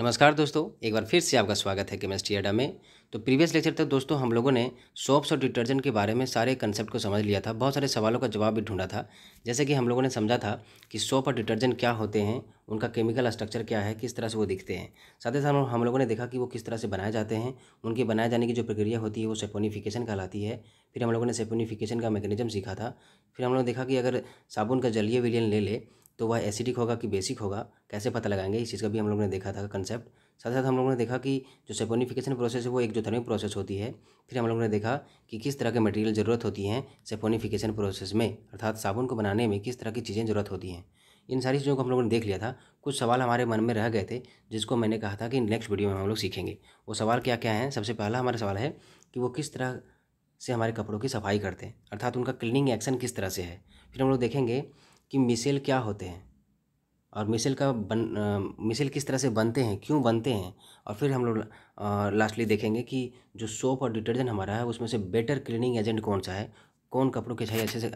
नमस्कार दोस्तों एक बार फिर से आपका स्वागत है केमिस्ट्री अड्डा में तो प्रीवियस लेक्चर तक दोस्तों हम लोगों ने सोप्स और डिटर्जेंट के बारे में सारे कंसेप्ट को समझ लिया था बहुत सारे सवालों का जवाब भी ढूंढा था जैसे कि हम लोगों ने समझा था कि सोप और डिटर्जेंट क्या होते हैं उनका केमिकल स्ट्रक्चर क्या है किस तरह से वो दिखते हैं साथ ही साथ हम लोगों ने देखा कि वो किस तरह से बनाए जाते हैं उनके बनाए जाने की जो प्रक्रिया होती है वो सेपोनीफिकेशन कहलाती है फिर हम लोगों ने सेपोनिफिकेशन का मैकेनिज्म सीखा था फिर हम लोगों ने देखा कि अगर साबुन का जलीय विलियन ले ले तो वह एसिडिक होगा कि बेसिक होगा कैसे पता लगाएंगे इस चीज़ का भी हम लोग ने देखा था कंसेप्ट साथ साथ हम लोगों ने देखा कि जो सेपोनिफिकेशन प्रोसेस है वो एक जो थर्मिक प्रोसेस होती है फिर हम लोगों ने देखा कि किस तरह के मटेरियल ज़रूरत होती हैं सेपोनिफिकेशन प्रोसेस में अर्थात साबुन को बनाने में किस तरह की चीज़ें ज़रूरत होती हैं इन सारी चीज़ों को हम लोगों ने देख लिया था कुछ सवाल हमारे मन में रह गए थे जिसको मैंने कहा था कि नेक्स्ट वीडियो में हम लोग सीखेंगे वो सवाल क्या क्या है सबसे पहला हमारा सवाल है कि वो किस तरह से हमारे कपड़ों की सफाई करते हैं अर्थात उनका क्लीनिंग एक्शन किस तरह से है फिर हम लोग देखेंगे कि मिसेल क्या होते हैं और मिसेल का बन मिसेल किस तरह से बनते हैं क्यों बनते हैं और फिर हम लोग लास्टली देखेंगे कि जो सोप और डिटर्जेंट हमारा है उसमें से बेटर क्लीनिंग एजेंट कौन सा है कौन कपड़ों की छाई अच्छे से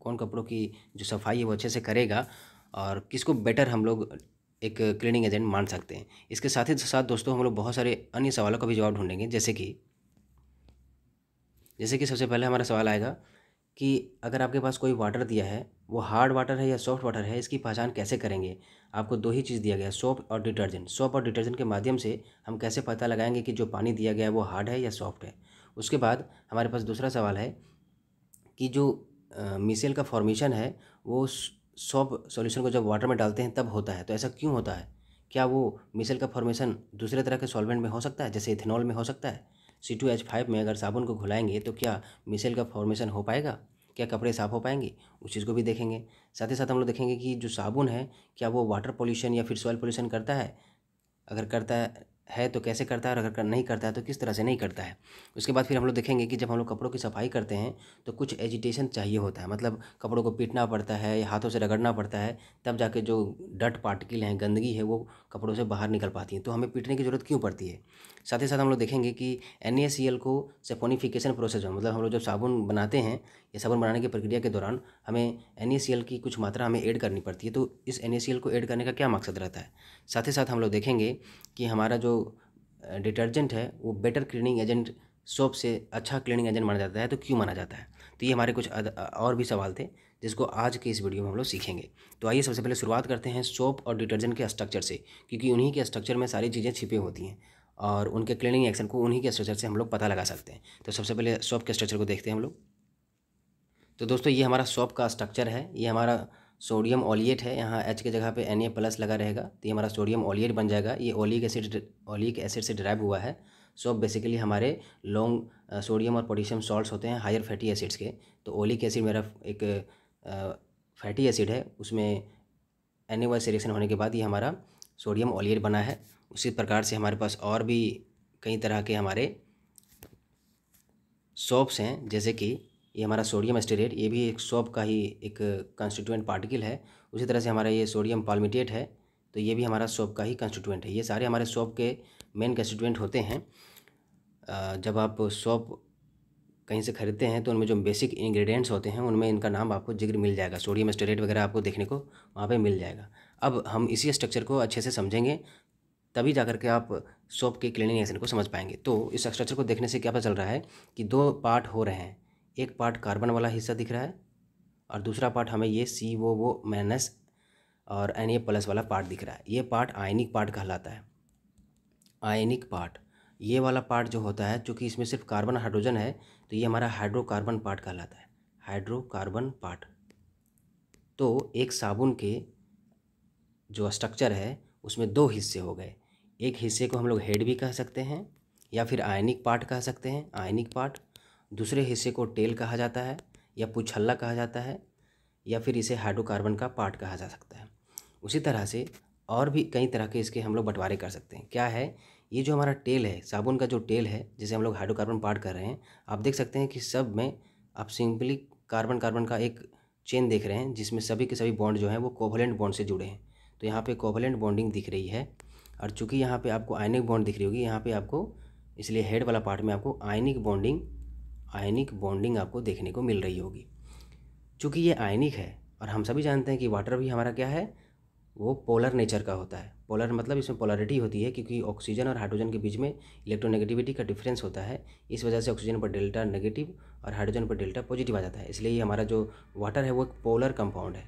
कौन कपड़ों की जो सफाई है वो अच्छे से करेगा और किसको बेटर हम लोग एक क्लीनिंग एजेंट मान सकते हैं इसके साथ ही साथ दोस्तों हम लोग बहुत सारे अन्य सवालों का भी जवाब ढूंढेंगे जैसे कि जैसे कि सबसे पहले हमारा सवाल आएगा कि अगर आपके पास कोई वाटर दिया है वो हार्ड वाटर है या सॉफ्ट वाटर है इसकी पहचान कैसे करेंगे आपको दो ही चीज़ दिया गया है सोप और डिटर्जेंट सोप और डिटर्जेंट के माध्यम से हम कैसे पता लगाएंगे कि जो पानी दिया गया है वो हार्ड है या सॉफ्ट है उसके बाद हमारे पास दूसरा सवाल है कि जो मिसेल का फॉर्मेशन है वो सॉप सॉल्यूशन को जब वाटर में डालते हैं तब होता है तो ऐसा क्यों होता है क्या वो मिसेल का फॉर्मेशन दूसरे तरह के सॉल्वेंट में हो सकता है जैसे इथेनॉल में हो सकता है सी टू एच फाइव में अगर साबुन को घुलाएंगे तो क्या मिसेल का फॉर्मेशन हो पाएगा क्या कपड़े साफ़ हो पाएंगे उस चीज़ को भी देखेंगे साथ ही साथ हम लोग देखेंगे कि जो साबुन है क्या वो वाटर पोल्यूशन या फिर सॉइल पोल्यूशन करता है अगर करता है है तो कैसे करता है और अगर कर नहीं करता है तो किस तरह से नहीं करता है उसके बाद फिर हम लोग देखेंगे कि जब हम लोग कपड़ों की सफाई करते हैं तो कुछ एजिटेशन चाहिए होता है मतलब कपड़ों को पीटना पड़ता है या हाथों से रगड़ना पड़ता है तब जाके जो डट पार्टिकल हैं गंदगी है वो कपड़ों से बाहर निकल पाती हैं तो हमें पीटने की ज़रूरत क्यों पड़ती है साथ ही साथ हम लोग देखेंगे कि एन को सेफोनिफिकेशन प्रोसेस में मतलब हम लोग जब साबुन बनाते हैं या साबुन बनाने की प्रक्रिया के दौरान हमें एन की कुछ मात्रा हमें ऐड करनी पड़ती है तो इस एन को ऐड करने का क्या मकसद रहता है साथ ही साथ हम लोग देखेंगे कि हमारा जो डिटर्जेंट है वो बेटर क्लीनिंग एजेंट सोप से अच्छा क्लीनिंग एजेंट माना जाता है तो क्यों माना जाता है तो ये हमारे कुछ और भी सवाल थे जिसको आज के इस वीडियो में हम लोग सीखेंगे तो आइए सबसे पहले शुरुआत करते हैं सोप और डिटर्जेंट के स्ट्रक्चर से क्योंकि उन्हीं के स्ट्रक्चर में सारी चीज़ें छिपी होती हैं और उनके क्लीनिंग एक्शन को उन्हीं के स्ट्रक्चर से हम लोग पता लगा सकते हैं तो सबसे पहले सॉप के स्ट्रक्चर को देखते हैं हम लोग तो दोस्तों ये हमारा सॉप का स्ट्रक्चर है ये हमारा सोडियम ओलिएट है यहाँ एच के जगह पे एन प्लस लगा रहेगा तो ये हमारा सोडियम ओलिएट बन जाएगा ये ओलिक एसिड ओलिक एसिड से ड्राइव हुआ है सोप बेसिकली हमारे लॉन्ग सोडियम और पोटेशियम सॉल्ट्स होते हैं हायर फैटी एसिड्स के तो ओलिक एसिड मेरा एक फैटी एसिड है उसमें एनएवाई से होने के बाद ये हमारा सोडियम ऑलियट बना है उसी प्रकार से हमारे पास और भी कई तरह के हमारे सोप्स हैं जैसे कि ये हमारा सोडियम एस्टेरेट ये भी एक सोप का ही एक कंस्टिट्यूएंट पार्टिकल है उसी तरह से हमारा ये सोडियम पालमिटेट है तो ये भी हमारा सोप का ही कंस्टिट्यूएंट है ये सारे हमारे सोप के मेन कंस्टिट्यूएंट होते हैं जब आप सोप कहीं से खरीदते हैं तो उनमें जो बेसिक इंग्रेडिएंट्स होते हैं उनमें इनका नाम आपको जिक्र मिल जाएगा सोडियम स्टेरेट वगैरह आपको देखने को वहाँ पे मिल जाएगा अब हम इसी स्ट्रक्चर को अच्छे से समझेंगे तभी जा करके आप सोप के क्लिनिनेशन को समझ पाएंगे तो इस स्ट्रक्चर को देखने से क्या पता चल रहा है कि दो पार्ट हो रहे हैं एक पार्ट कार्बन वाला हिस्सा दिख रहा है और दूसरा पार्ट हमें ये सी वो वो माइनस और एन ए प्लस वाला पार्ट दिख रहा है ये पार्ट आयनिक पार्ट कहलाता है आयनिक पार्ट ये वाला पार्ट जो होता है चूँकि इसमें सिर्फ कार्बन हाइड्रोजन है तो ये हमारा हाइड्रोकार्बन पार्ट कहलाता है हाइड्रोकार्बन पार्ट तो एक साबुन के जो स्ट्रक्चर है उसमें दो हिस्से हो गए एक हिस्से को हम लोग हेड भी कह सकते हैं या फिर आयनिक पार्ट कह सकते हैं आयनिक पार्ट दूसरे हिस्से को टेल कहा जाता है या पुछल्ला कहा जाता है या फिर इसे हाइड्रोकार्बन का पार्ट कहा जा सकता है उसी तरह से और भी कई तरह के इसके हम लोग बंटवारे कर सकते हैं क्या है ये जो हमारा टेल है साबुन का जो टेल है जिसे हम लोग हाइड्रोकार्बन पार्ट कर रहे हैं आप देख सकते हैं कि सब में आप सिंपली कार्बन कार्बन का एक चेन देख रहे हैं जिसमें सभी के सभी बॉन्ड जो हैं वो कोवलेंट बॉन्ड से जुड़े हैं तो यहाँ पे कोवलेंट बॉन्डिंग दिख रही है और चूंकि यहाँ पे आपको आयनिक बॉन्ड दिख रही होगी यहाँ पे आपको इसलिए हेड वाला पार्ट में आपको आयनिक बॉन्डिंग आयनिक बॉन्डिंग आपको देखने को मिल रही होगी चूँकि ये आयनिक है और हम सभी जानते हैं कि वाटर भी हमारा क्या है वो पोलर नेचर का होता है पोलर मतलब इसमें पोलरिटी होती है क्योंकि ऑक्सीजन और हाइड्रोजन के बीच में इलेक्ट्रोनेगेटिविटी का डिफरेंस होता है इस वजह से ऑक्सीजन पर डेल्टा नेगेटिव और हाइड्रोजन पर डेल्टा पॉजिटिव आ जाता है इसलिए हमारा जो वाटर है वो एक पोलर कंपाउंड है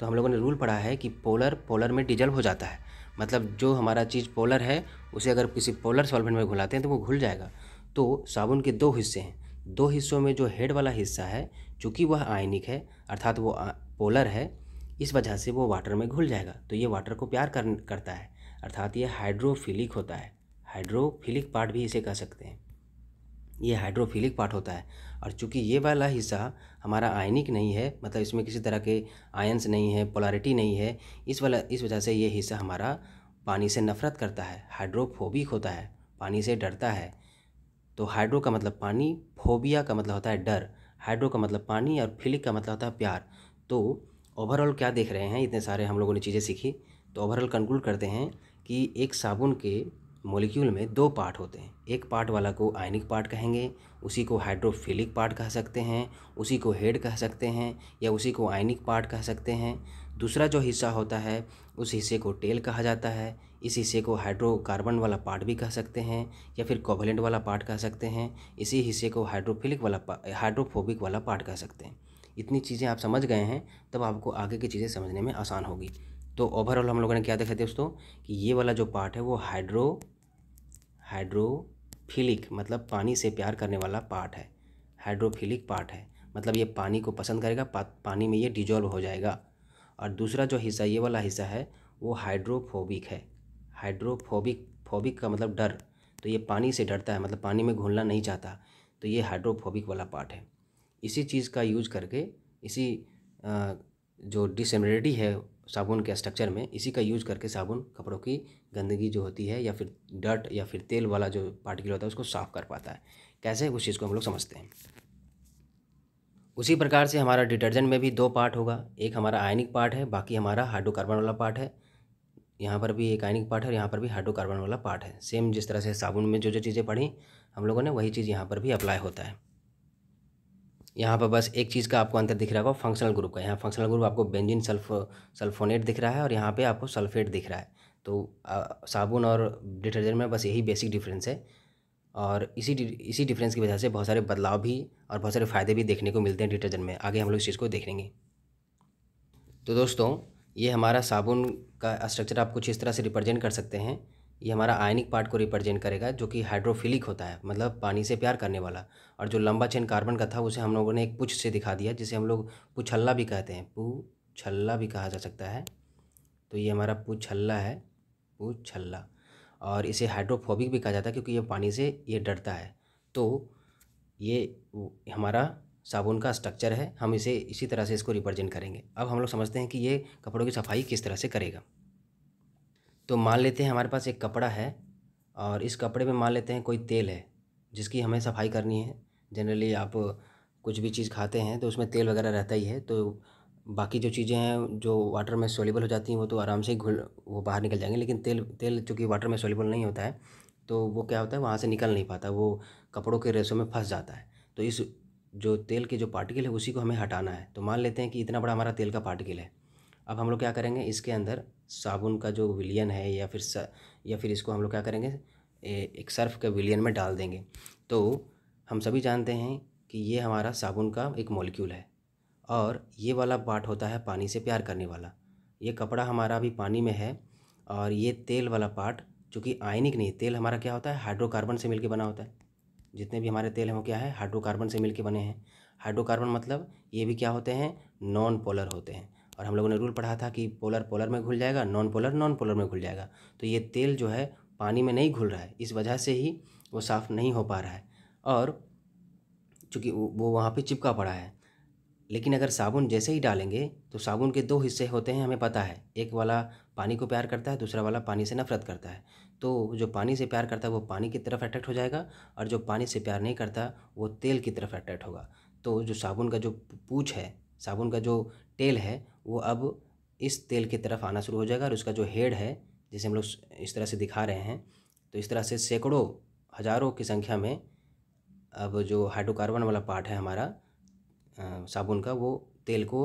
तो हम लोगों ने रूल पढ़ा है कि पोलर पोलर में डिजल्व हो जाता है मतलब जो हमारा चीज़ पोलर है उसे अगर किसी पोलर सॉल्वेंट में घुलाते हैं तो वो घुल जाएगा तो साबुन के दो हिस्से हैं दो हिस्सों में जो हेड वाला हिस्सा है चूँकि वह आयनिक है अर्थात वो पोलर है इस वजह से वो वाटर में घुल जाएगा तो ये वाटर को प्यार कर, करता है अर्थात ये हाइड्रोफिलिक होता है हाइड्रोफिलिक पार्ट भी इसे कह सकते हैं ये हाइड्रोफिलिक पार्ट होता है और चूंकि ये वाला हिस्सा हमारा आयनिक नहीं है मतलब इसमें किसी तरह के आयंस नहीं है पोलारिटी नहीं है इस वाला इस वजह से ये हिस्सा हमारा पानी से नफरत करता है हाइड्रोफोबिक होता है पानी से डरता है तो हाइड्रो का मतलब पानी फोबिया का मतलब होता है डर हाइड्रो का मतलब पानी और फिलिक का मतलब होता है प्यार तो ओवरऑल क्या देख रहे हैं इतने सारे हम लोगों ने चीज़ें सीखी तो ओवरऑल कंक्लूड करते हैं कि एक साबुन के मोलिक्यूल में दो पार्ट होते हैं एक पार्ट वाला को आयनिक पार्ट कहेंगे उसी को हाइड्रोफिलिक पार्ट कह सकते हैं उसी को हेड कह सकते हैं या उसी को आयनिक पार्ट कह सकते हैं दूसरा जो हिस्सा होता है उस हिस्से को टेल कहा जाता है इस हिस्से को हाइड्रोकार्बन वाला पार्ट भी कह सकते हैं या फिर कोवलेंट वाला पार्ट कह सकते हैं इसी हिस्से को हाइड्रोफिलिक वाला हाइड्रोफोबिक वाला पार्ट कह सकते हैं इतनी चीज़ें आप समझ गए हैं तब आपको आगे की चीज़ें समझने में आसान होगी तो ओवरऑल हम लोगों ने क्या देखा दोस्तों कि ये वाला जो पार्ट है वो हाइड्रो हाइड्रोफिलिक मतलब पानी से प्यार करने वाला पार्ट है हाइड्रोफिलिक पार्ट है मतलब ये पानी को पसंद करेगा पा, पानी में ये डिजॉल्व हो जाएगा और दूसरा जो हिस्सा ये वाला हिस्सा है वो हाइड्रोफोबिक है हाइड्रोफोबिक फोबिक का मतलब डर तो ये पानी से डरता है मतलब पानी में घुलना नहीं चाहता तो ये हाइड्रोफोबिक वाला पार्ट है इसी चीज़ का यूज करके इसी जो डिसमिलिटी है साबुन के स्ट्रक्चर में इसी का यूज करके साबुन कपड़ों की गंदगी जो होती है या फिर डर्ट या फिर तेल वाला जो पार्टिकल होता है उसको साफ़ कर पाता है कैसे उस चीज़ को हम लोग समझते हैं उसी प्रकार से हमारा डिटर्जेंट में भी दो पार्ट होगा एक हमारा आयनिक पार्ट है बाकी हमारा हाइड्रोकार्बन वाला पार्ट है यहाँ पर भी एक आयनिक पार्ट है और यहाँ पर भी हाइड्रोकार्बन वाला पार्ट है सेम जिस तरह से साबुन में जो जो चीज़ें पढ़ी हम लोगों ने वही चीज़ यहाँ पर भी अप्लाई होता है यहाँ पर बस एक चीज़ का आपको अंतर दिख रहा होगा फंक्शनल ग्रुप का यहाँ फंक्शनल ग्रुप आपको बेंजिन सल्फ सल्फोनेट दिख रहा है और यहाँ पे आपको सल्फेट दिख रहा है तो आ, साबुन और डिटर्जेंट में बस यही बेसिक डिफरेंस है और इसी इसी डिफरेंस की वजह से बहुत सारे बदलाव भी और बहुत सारे फ़ायदे भी देखने को मिलते हैं डिटर्जेंट में आगे हम लोग इस चीज़ को देखेंगे तो दोस्तों ये हमारा साबुन का स्ट्रक्चर आप कुछ इस तरह से रिप्रेजेंट कर सकते हैं ये हमारा आयनिक पार्ट को रिप्रेजेंट करेगा जो कि हाइड्रोफिलिक होता है मतलब पानी से प्यार करने वाला और जो लंबा चेन कार्बन का था उसे हम लोगों ने एक पुछ से दिखा दिया जिसे हम लोग पुछल्ला भी कहते हैं पुछल्ला भी कहा जा सकता है तो ये हमारा पुछल्ला है पुछल्ला और इसे हाइड्रोफोबिक भी कहा जाता है क्योंकि ये पानी से ये डरता है तो ये हमारा साबुन का स्ट्रक्चर है हम इसे इसी तरह से इसको रिप्रेजेंट करेंगे अब हम लोग समझते हैं कि ये कपड़ों की सफाई किस तरह से करेगा तो मान लेते हैं हमारे पास एक कपड़ा है और इस कपड़े में मान लेते हैं कोई तेल है जिसकी हमें सफाई करनी है जनरली आप कुछ भी चीज़ खाते हैं तो उसमें तेल वगैरह रहता ही है तो बाकी जो चीज़ें हैं जो वाटर में सोलेबल हो जाती हैं वो तो आराम से ही घुल वो बाहर निकल जाएंगे लेकिन तेल तेल चूँकि वाटर में सोलेबल नहीं होता है तो वो क्या होता है वहाँ से निकल नहीं पाता वो कपड़ों के रेसों में फंस जाता है तो इस जो तेल के जो पार्टिकल है उसी को हमें हटाना है तो मान लेते हैं कि इतना बड़ा हमारा तेल का पार्टिकल है अब हम लोग क्या करेंगे इसके अंदर साबुन का जो विलियन है या फिर या फिर इसको हम लोग क्या करेंगे ए, एक सर्फ के विलियन में डाल देंगे तो हम सभी जानते हैं कि ये हमारा साबुन का एक मॉलिक्यूल है और ये वाला पार्ट होता है पानी से प्यार करने वाला ये कपड़ा हमारा अभी पानी में है और ये तेल वाला पार्ट चूँकि आयनिक नहीं तेल हमारा क्या होता है हाइड्रोकार्बन से मिलकर बना होता है जितने भी हमारे तेल हैं वो क्या है हाइड्रोकार्बन से मिलकर बने हैं हाइड्रोकार्बन मतलब ये भी क्या होते हैं नॉन पोलर होते हैं और हम लोगों ने रूल पढ़ा था कि पोलर पोलर में घुल जाएगा नॉन पोलर नॉन पोलर में घुल जाएगा तो ये तेल जो है पानी में नहीं घुल रहा है इस वजह से ही वो साफ़ नहीं हो पा रहा है और चूँकि वो वहाँ पर चिपका पड़ा है लेकिन अगर साबुन जैसे ही डालेंगे तो साबुन के दो हिस्से होते हैं हमें पता है एक वाला पानी को प्यार करता है दूसरा वाला पानी से नफरत करता है तो जो पानी से प्यार करता है वो पानी की तरफ अट्रैक्ट हो जाएगा और जो पानी से प्यार नहीं करता वो तेल की तरफ अट्रैक्ट होगा तो जो साबुन का जो पूछ है साबुन का जो टेल है वो अब इस तेल की तरफ आना शुरू हो जाएगा और उसका जो हेड है जिसे हम लोग इस तरह से दिखा रहे हैं तो इस तरह से सैकड़ों हज़ारों की संख्या में अब जो हाइड्रोकार्बन वाला पार्ट है हमारा साबुन का वो तेल को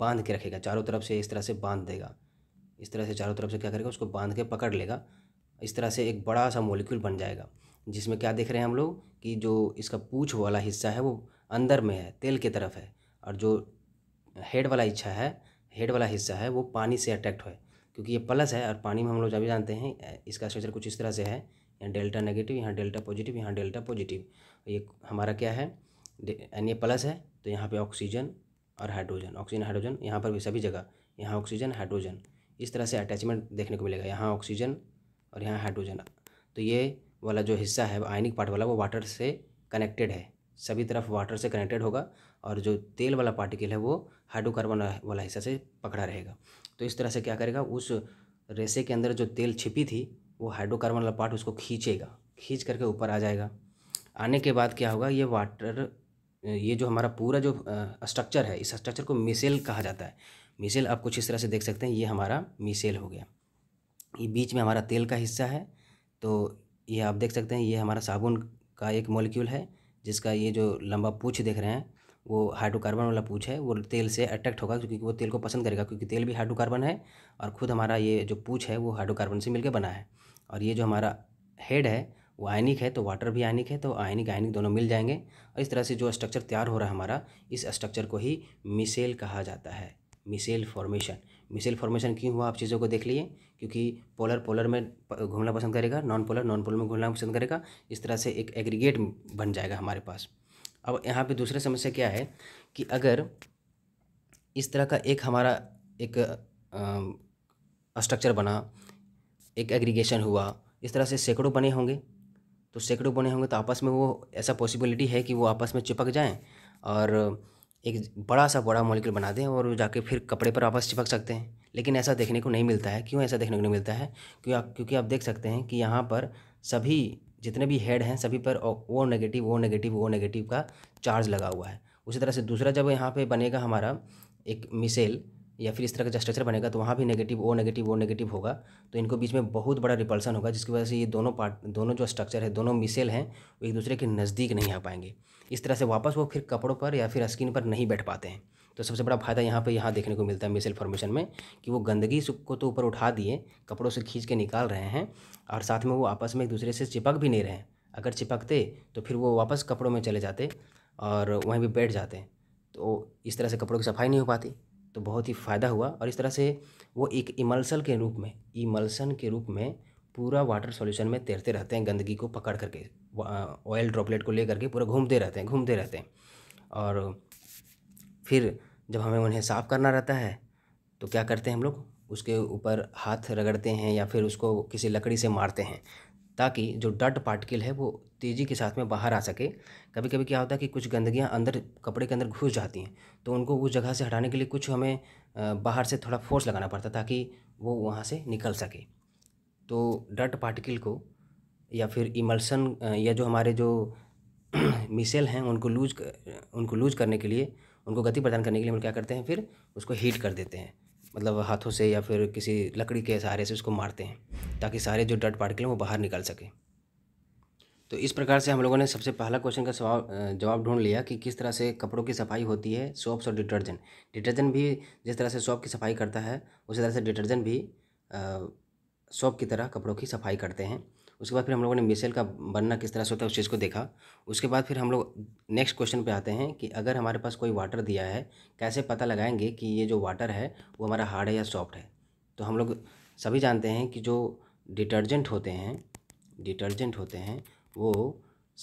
बांध के रखेगा चारों तरफ से इस तरह से बांध देगा इस तरह से चारों तरफ से क्या करेगा उसको बांध के पकड़ लेगा इस तरह से एक बड़ा सा मोलिक्यूल बन जाएगा जिसमें क्या देख रहे हैं हम लोग कि जो इसका पूछ वाला हिस्सा है वो अंदर में है तेल की तरफ है और जो हेड वाला इच्छा है हेड वाला हिस्सा है वो पानी से अट्रैक्ट होए क्योंकि ये प्लस है और पानी में हम लोग जब भी जानते हैं इसका स्ट्रक्चर कुछ इस तरह से है यहाँ डेल्टा नेगेटिव यहाँ डेल्टा पॉजिटिव यहाँ डेल्टा पॉजिटिव तो ये हमारा क्या है एन ए प्लस है तो यहाँ पे ऑक्सीजन और हाइड्रोजन ऑक्सीजन हाइड्रोजन यहाँ पर भी सभी जगह यहाँ ऑक्सीजन हाइड्रोजन इस तरह से अटैचमेंट देखने को मिलेगा यहाँ ऑक्सीजन और यहाँ हाइड्रोजन तो ये वाला जो हिस्सा है आयनिक पार्ट वाला वो वाटर से कनेक्टेड है सभी तरफ वाटर से कनेक्टेड होगा और जो तेल वाला पार्टिकल है वो हाइड्रोकार्बन वाला हिस्सा से पकड़ा रहेगा तो इस तरह से क्या करेगा उस रेसे के अंदर जो तेल छिपी थी वो हाइड्रोकार्बन वाला पार्ट उसको खींचेगा खींच करके ऊपर आ जाएगा आने के बाद क्या होगा ये वाटर ये जो हमारा पूरा जो स्ट्रक्चर है इस स्ट्रक्चर को मिसेल कहा जाता है मिसेल आप कुछ इस तरह से देख सकते हैं ये हमारा मिसेल हो गया ये बीच में हमारा तेल का हिस्सा है तो ये आप देख सकते हैं ये हमारा साबुन का एक मॉलिक्यूल है जिसका ये जो लंबा पूछ देख रहे हैं वो हाइड्रोकार्बन वाला पूछ है वो तेल से अट्रैक्ट होगा क्योंकि वो तेल को पसंद करेगा क्योंकि तेल भी हाइड्रोकार्बन है और खुद हमारा ये जो पूछ है वो हाइड्रोकार्बन से मिलकर बना है और ये जो हमारा हेड है वो आयनिक है तो वाटर भी आयनिक है तो आयनिक आयनिक दोनों मिल जाएंगे और इस तरह से जो स्ट्रक्चर तैयार हो रहा है हमारा इस स्ट्रक्चर को ही मिसेल कहा जाता है मिसेल फॉर्मेशन मिसेल फॉर्मेशन क्यों हुआ आप चीज़ों को देख लिए क्योंकि पोलर पोलर में घूमना पसंद करेगा नॉन पोलर नॉन पोलर में घूमना पसंद करेगा इस तरह से एक एग्रीगेट बन जाएगा हमारे पास अब यहाँ पे दूसरा समस्या क्या है कि अगर इस तरह का एक हमारा एक स्ट्रक्चर बना एक एग्रीगेशन हुआ इस तरह से सैकड़ों बने होंगे तो सैकड़ों बने होंगे तो आपस में वो ऐसा पॉसिबिलिटी है कि वो आपस में चिपक जाएं और एक बड़ा सा बड़ा मॉलिक्यूल बना दें और जाके फिर कपड़े पर आपस चिपक सकते हैं लेकिन ऐसा देखने को नहीं मिलता है क्यों ऐसा देखने को नहीं मिलता है क्यों आप क्योंकि आप देख सकते हैं कि यहाँ पर सभी जितने भी हेड हैं सभी पर O negative O negative O negative का चार्ज लगा हुआ है उसी तरह से दूसरा जब यहाँ पे बनेगा हमारा एक मिसेल या फिर इस तरह का स्ट्रक्चर बनेगा तो वहाँ भी negative O negative O negative होगा तो इनको बीच में बहुत बड़ा रिपल्सन होगा जिसकी वजह से ये दोनों पार्ट दोनों जो स्ट्रक्चर है दोनों मिसेल हैं वो एक दूसरे के नज़दीक नहीं आ पाएंगे इस तरह से वापस वो फिर कपड़ों पर या फिर स्किन पर नहीं बैठ पाते हैं तो सबसे बड़ा फ़ायदा यहाँ पे यहाँ देखने को मिलता है मिसल फॉर्मेशन में कि वो गंदगी को तो ऊपर उठा दिए कपड़ों से खींच के निकाल रहे हैं और साथ में वो आपस में एक दूसरे से चिपक भी नहीं रहे अगर चिपकते तो फिर वो वापस कपड़ों में चले जाते और वहीं भी बैठ जाते तो इस तरह से कपड़ों की सफाई नहीं हो पाती तो बहुत ही फ़ायदा हुआ और इस तरह से वो एक इमल्सल के रूप में इमल्सन के रूप में पूरा वाटर सॉल्यूशन में तैरते रहते हैं गंदगी को पकड़ करके ऑयल ड्रॉपलेट को ले करके पूरा घूमते रहते हैं घूमते रहते हैं और फिर जब हमें उन्हें साफ़ करना रहता है तो क्या करते हैं हम लोग उसके ऊपर हाथ रगड़ते हैं या फिर उसको किसी लकड़ी से मारते हैं ताकि जो डट पार्टिकल है वो तेज़ी के साथ में बाहर आ सके कभी कभी क्या होता है कि कुछ गंदगियाँ अंदर कपड़े के अंदर घुस जाती हैं तो उनको उस जगह से हटाने के लिए कुछ हमें बाहर से थोड़ा फोर्स लगाना पड़ता है ताकि वो वहाँ से निकल सके तो डट पार्टिकल को या फिर इमल्सन या जो हमारे जो मिसेल हैं उनको लूज उनको लूज करने के लिए उनको गति प्रदान करने के लिए हम क्या करते हैं फिर उसको हीट कर देते हैं मतलब हाथों से या फिर किसी लकड़ी के सहारे से उसको मारते हैं ताकि सारे जो डट पार्टिकल हैं वो बाहर निकाल सके तो इस प्रकार से हम लोगों ने सबसे पहला क्वेश्चन का जवाब ढूंढ लिया कि किस तरह से कपड़ों की सफाई होती है सोप्स और डिटर्जेंट डिटर्जेंट भी जिस तरह से सोप की सफाई करता है उसी तरह से डिटर्जेंट भी आ, शॉप की तरह कपड़ों की सफाई करते हैं उसके बाद फिर हम लोगों ने मिसल का बनना किस तरह से होता है उस चीज़ को देखा उसके बाद फिर हम लोग नेक्स्ट क्वेश्चन पे आते हैं कि अगर हमारे पास कोई वाटर दिया है कैसे पता लगाएंगे कि ये जो वाटर है वो हमारा हार्ड है या सॉफ्ट है तो हम लोग सभी जानते हैं कि जो डिटर्जेंट होते हैं डिटर्जेंट होते हैं वो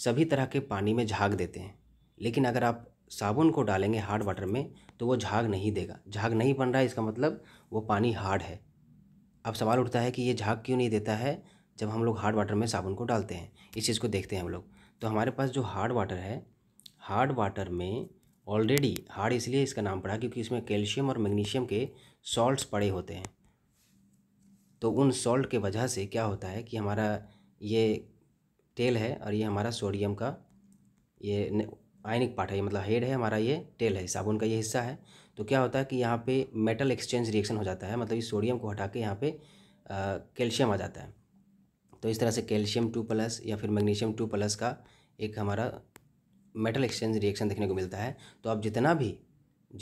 सभी तरह के पानी में झाग देते हैं लेकिन अगर आप साबुन को डालेंगे हार्ड वाटर में तो वो झाग नहीं देगा झाग नहीं बन रहा है इसका मतलब वो पानी हार्ड है अब सवाल उठता है कि ये झाग क्यों नहीं देता है जब हम लोग हार्ड वाटर में साबुन को डालते हैं इस चीज़ को देखते हैं हम लोग तो हमारे पास जो हार्ड वाटर है हार्ड वाटर में ऑलरेडी हार्ड इसलिए इसका नाम पड़ा क्योंकि इसमें कैल्शियम और मैग्नीशियम के सॉल्ट्स पड़े होते हैं तो उन सॉल्ट के वजह से क्या होता है कि हमारा ये टेल है और ये हमारा सोडियम का ये आयनिक पार्ट है ये मतलब हेड है हमारा ये टेल है साबुन का ये हिस्सा है तो क्या होता है कि यहाँ पे मेटल एक्सचेंज रिएक्शन हो जाता है मतलब इस सोडियम को हटा के यहाँ पे कैल्शियम आ जाता है तो इस तरह से कैल्शियम टू प्लस या फिर मैग्नीशियम टू प्लस का एक हमारा मेटल एक्सचेंज रिएक्शन देखने को मिलता है तो आप जितना भी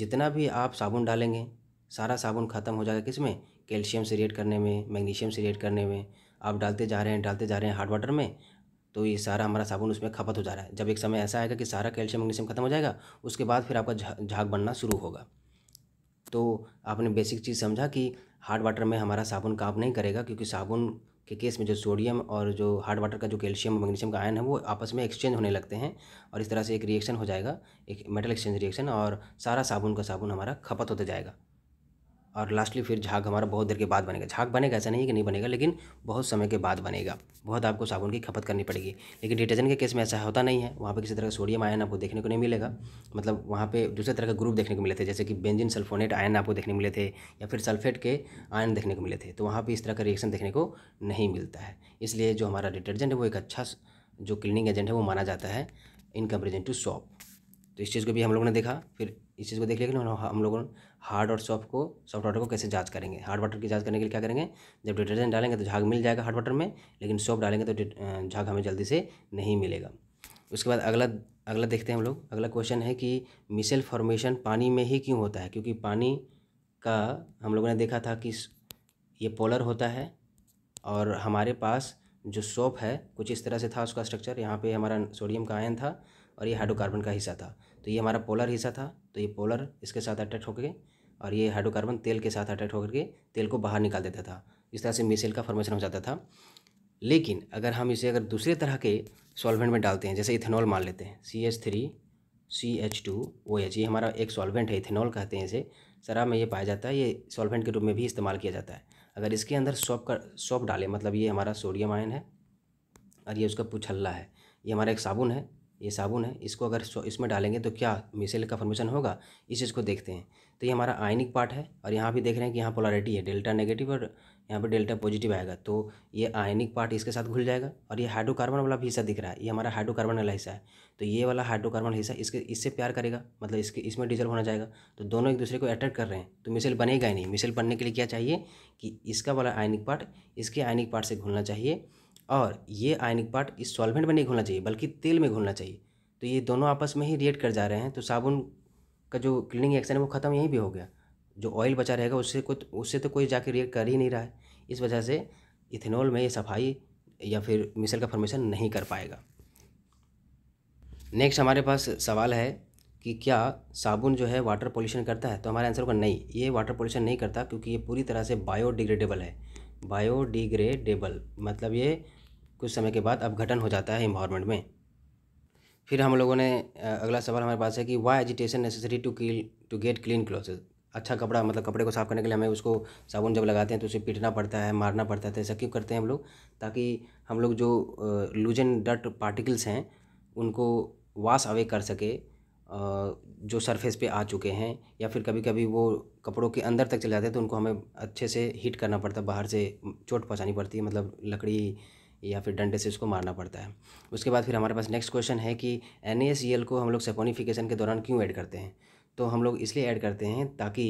जितना भी आप साबुन डालेंगे सारा साबुन ख़त्म हो जाएगा किस में कैल्शियम से रिएट करने में मैग्नीशियम से रिएट करने में आप डालते जा रहे हैं डालते जा रहे हैं हार्ड वाटर में तो ये सारा हमारा साबुन उसमें खपत हो जा रहा है जब एक समय ऐसा आएगा कि सारा कैल्शियम मैग्नीशियम खत्म हो जाएगा उसके बाद फिर आपका झाग बनना शुरू होगा तो आपने बेसिक चीज़ समझा कि हार्ड वाटर में हमारा साबुन काम नहीं करेगा क्योंकि साबुन के केस में जो सोडियम और जो हार्ड वाटर का जो कैल्शियम और मैग्नीशियम का आयन है वो आपस में एक्सचेंज होने लगते हैं और इस तरह से एक रिएक्शन हो जाएगा एक मेटल एक्सचेंज रिएक्शन और सारा साबुन का साबुन हमारा खपत होता जाएगा और लास्टली फिर झाग हमारा बहुत देर के बाद बनेगा झाग बनेगा ऐसा नहीं है कि नहीं बनेगा लेकिन बहुत समय के बाद बनेगा बहुत आपको साबुन की खपत करनी पड़ेगी लेकिन डिटर्जेंट के केस में ऐसा होता नहीं है वहाँ पर किसी तरह का सोडियम आयन आपको देखने को नहीं मिलेगा मतलब वहाँ पे दूसरे तरह के ग्रुप देखने को मिले थे जैसे कि बेंजिन सल्फोनेट आयन आपको देखने मिले थे या फिर सल्फेट के आयन देखने को मिले थे तो वहाँ पर इस तरह का रिएक्शन देखने को नहीं मिलता है इसलिए जो हमारा डिटर्जेंट है वो एक अच्छा जो क्लीनिंग एजेंट है वो माना जाता है इन कंपेरिजन टू सॉप तो इस चीज़ को भी हम लोगों ने देखा फिर इस चीज़ को देख लिया हम लोगों ने हार्ड और सॉफ्ट को सॉफ्ट वाटर को कैसे जांच करेंगे हार्ड वाटर की जांच करने के लिए क्या करेंगे जब डिटर्जेंट डालेंगे तो झाग मिल जाएगा हार्ड वाटर में लेकिन सॉफ्ट डालेंगे तो झाग हमें जल्दी से नहीं मिलेगा उसके बाद अगला अगला देखते हैं हम लोग अगला क्वेश्चन है कि मिसल फॉर्मेशन पानी में ही क्यों होता है क्योंकि पानी का हम लोगों ने देखा था कि ये पोलर होता है और हमारे पास जो सोप है कुछ इस तरह से था उसका स्ट्रक्चर यहाँ पे हमारा सोडियम का आयन था और ये हाइड्रोकार्बन का हिस्सा था तो ये हमारा पोलर हिस्सा था तो ये पोलर इसके साथ अटैच होकर और ये हाइड्रोकार्बन तेल के साथ अटैच होकर के तेल को बाहर निकाल देता था इस तरह से मिसेल का फॉर्मेशन हो जाता था लेकिन अगर हम इसे अगर दूसरे तरह के सॉल्वेंट में डालते हैं जैसे इथेनॉल मान लेते हैं C H three C H two O H ये हमारा एक सॉल्वेंट है इथेनॉल कहते हैं इसे शराब में ये पाया जाता है ये सॉल्वेंट के रूप में भी इस्तेमाल किया जाता है अगर इसके अंदर सॉप का सॉप डालें मतलब ये हमारा सोडियम आयन है और ये उसका पुछल्ला है ये हमारा एक साबुन है ये साबुन है इसको अगर इसमें डालेंगे तो क्या मिसेल का फॉर्मेशन होगा इस चीज़ को देखते हैं तो ये हमारा आयनिक पार्ट है और यहाँ भी देख रहे हैं कि यहाँ पोलारिटी है डेल्टा नेगेटिव और यहाँ पे डेल्टा पॉजिटिव आएगा तो ये आयनिक पार्ट इसके साथ घुल जाएगा और ये हाइड्रोकार्बन वाला भी हिस्सा दिख रहा है ये हमारा हाइड्रोकार्बन वाला हिस्सा है तो ये वाला हाइड्रोकार्बन हिस्सा इसके इससे प्यार करेगा मतलब इसके इसमें डिजल्व होना जाएगा तो दोनों एक दूसरे को अट्रैक्ट कर रहे हैं तो मिसेल बनेगा ही नहीं मिसल बनने के लिए क्या चाहिए कि इसका वाला आयनिक पार्ट इसके आयनिक पार्ट से घुलना चाहिए और ये आयनिक पार्ट इस सॉल्वेंट में नहीं घुलना चाहिए बल्कि तेल में घुलना चाहिए तो ये दोनों आपस में ही रिएक्ट कर जा रहे हैं तो साबुन का जो क्लीनिंग एक्शन है वो ख़त्म यहीं भी हो गया जो ऑयल बचा रहेगा उससे कोई उससे तो कोई जाके रिएक्ट कर ही नहीं रहा है इस वजह से इथेनॉल में ये सफाई या फिर मिसल का फॉर्मेशन नहीं कर पाएगा नेक्स्ट हमारे पास सवाल है कि क्या साबुन जो है वाटर पोल्यूशन करता है तो हमारा आंसर होगा नहीं ये वाटर पोल्यूशन नहीं करता क्योंकि ये पूरी तरह से बायोडिग्रेडेबल है बायोडिग्रेडेबल मतलब ये कुछ समय के बाद अपघटन हो जाता है इन्वायरमेंट में फिर हम लोगों ने अगला सवाल हमारे पास है कि why agitation necessary to kill to get clean clothes अच्छा कपड़ा मतलब कपड़े को साफ़ करने के लिए हमें उसको साबुन जब लगाते हैं तो उसे पीटना पड़ता है मारना पड़ता है तो ऐसा क्यों करते हैं हम लोग ताकि हम लोग जो लूजन डट पार्टिकल्स हैं उनको वाश अवे कर सके जो सरफेस पे आ चुके हैं या फिर कभी कभी वो कपड़ों के अंदर तक चले जाते हैं तो उनको हमें अच्छे से हीट करना पड़ता है बाहर से चोट पहुँचानी पड़ती है मतलब लकड़ी या फिर डंडे से उसको मारना पड़ता है उसके बाद फिर हमारे पास नेक्स्ट क्वेश्चन है कि एन e को हम लोग सेपोनीफिकेशन के दौरान क्यों ऐड करते हैं तो हम लोग इसलिए ऐड करते हैं ताकि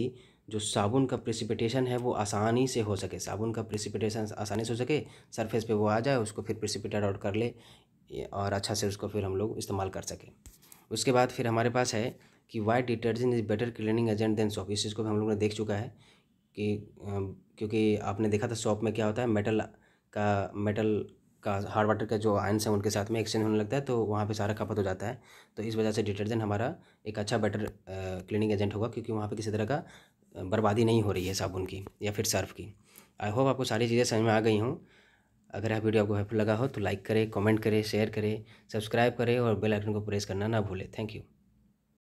जो साबुन का प्रिसिपिटेशन है वो आसानी से हो सके साबुन का प्रिसिपिटेशन आसानी से हो सके सरफेस पे वो आ जाए उसको फिर प्रिसिपिटेट आउट कर ले और अच्छा से उसको फिर हम लोग इस्तेमाल कर सके उसके बाद फिर हमारे पास है कि why detergent is better cleaning agent than soap इस चीज़ को भी हम लोग ने देख चुका है कि क्योंकि आपने देखा था सॉप में क्या होता है मेटल का मेटल का हार्ड वाटर का जो आयंस है उनके साथ में एक्सचेंज होने लगता है तो वहाँ पे सारा खपत हो जाता है तो इस वजह से डिटर्जेंट हमारा एक अच्छा बेटर क्लीनिंग एजेंट होगा क्योंकि वहाँ पे किसी तरह का बर्बादी नहीं हो रही है साबुन की या फिर सर्फ की आई होप आपको सारी चीज़ें समझ में आ गई हूँ अगर आप वीडियो आपको हेल्पफुल लगा हो तो लाइक करें कॉमेंट करें शेयर करें सब्सक्राइब करें और बेल आइकन को प्रेस करना ना भूलें थैंक यू